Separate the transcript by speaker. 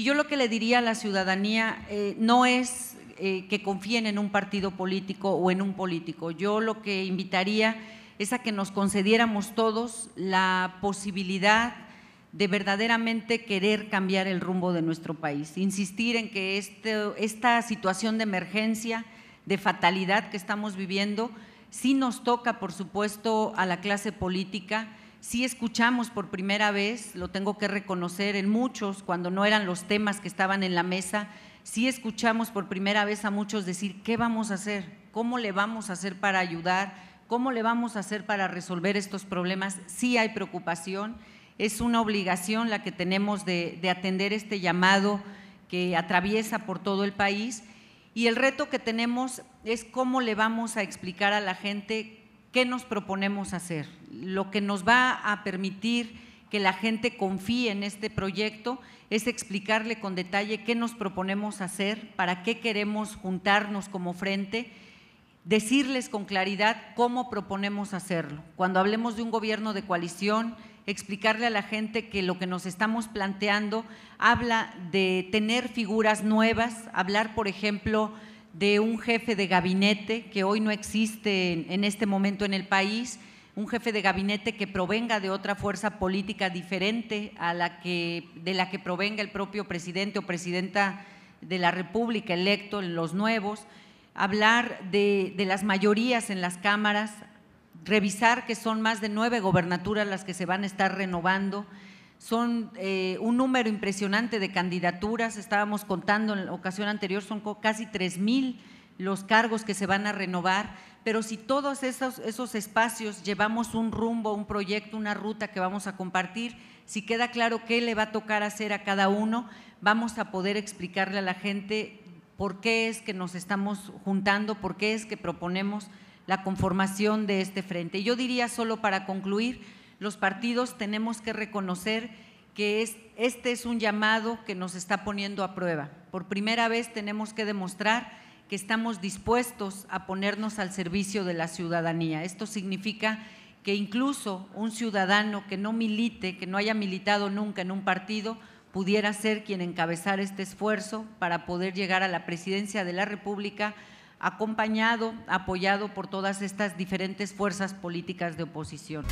Speaker 1: Y yo lo que le diría a la ciudadanía eh, no es eh, que confíen en un partido político o en un político. Yo lo que invitaría es a que nos concediéramos todos la posibilidad de verdaderamente querer cambiar el rumbo de nuestro país, insistir en que este, esta situación de emergencia, de fatalidad que estamos viviendo, sí nos toca, por supuesto, a la clase política, si escuchamos por primera vez, lo tengo que reconocer en muchos, cuando no eran los temas que estaban en la mesa, si escuchamos por primera vez a muchos decir, ¿qué vamos a hacer? ¿Cómo le vamos a hacer para ayudar? ¿Cómo le vamos a hacer para resolver estos problemas? Sí hay preocupación, es una obligación la que tenemos de, de atender este llamado que atraviesa por todo el país. Y el reto que tenemos es cómo le vamos a explicar a la gente qué nos proponemos hacer, lo que nos va a permitir que la gente confíe en este proyecto es explicarle con detalle qué nos proponemos hacer, para qué queremos juntarnos como frente, decirles con claridad cómo proponemos hacerlo. Cuando hablemos de un gobierno de coalición, explicarle a la gente que lo que nos estamos planteando habla de tener figuras nuevas, hablar, por ejemplo, de un jefe de gabinete que hoy no existe en este momento en el país, un jefe de gabinete que provenga de otra fuerza política diferente a la que de la que provenga el propio presidente o presidenta de la República electo en los nuevos, hablar de, de las mayorías en las cámaras, revisar que son más de nueve gobernaturas las que se van a estar renovando son eh, un número impresionante de candidaturas, estábamos contando en la ocasión anterior, son casi 3000 los cargos que se van a renovar, pero si todos esos, esos espacios llevamos un rumbo, un proyecto, una ruta que vamos a compartir, si queda claro qué le va a tocar hacer a cada uno, vamos a poder explicarle a la gente por qué es que nos estamos juntando, por qué es que proponemos la conformación de este frente. Yo diría solo para concluir, los partidos tenemos que reconocer que es, este es un llamado que nos está poniendo a prueba. Por primera vez tenemos que demostrar que estamos dispuestos a ponernos al servicio de la ciudadanía. Esto significa que incluso un ciudadano que no milite, que no haya militado nunca en un partido, pudiera ser quien encabezara este esfuerzo para poder llegar a la presidencia de la República acompañado, apoyado por todas estas diferentes fuerzas políticas de oposición.